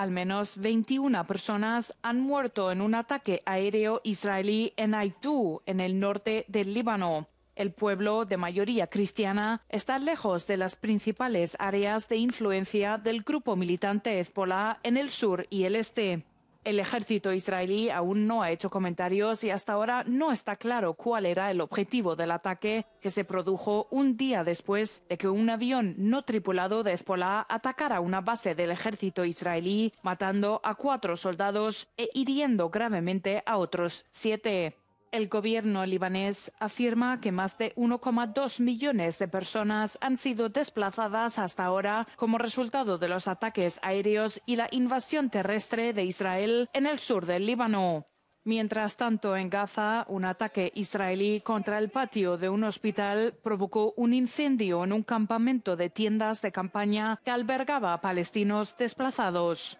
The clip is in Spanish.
Al menos 21 personas han muerto en un ataque aéreo israelí en Aitú, en el norte del Líbano. El pueblo, de mayoría cristiana, está lejos de las principales áreas de influencia del grupo militante Hezbollah en el sur y el este. El ejército israelí aún no ha hecho comentarios y hasta ahora no está claro cuál era el objetivo del ataque que se produjo un día después de que un avión no tripulado de Hezbollah atacara una base del ejército israelí, matando a cuatro soldados e hiriendo gravemente a otros siete. El gobierno libanés afirma que más de 1,2 millones de personas han sido desplazadas hasta ahora como resultado de los ataques aéreos y la invasión terrestre de Israel en el sur del Líbano. Mientras tanto, en Gaza, un ataque israelí contra el patio de un hospital provocó un incendio en un campamento de tiendas de campaña que albergaba a palestinos desplazados.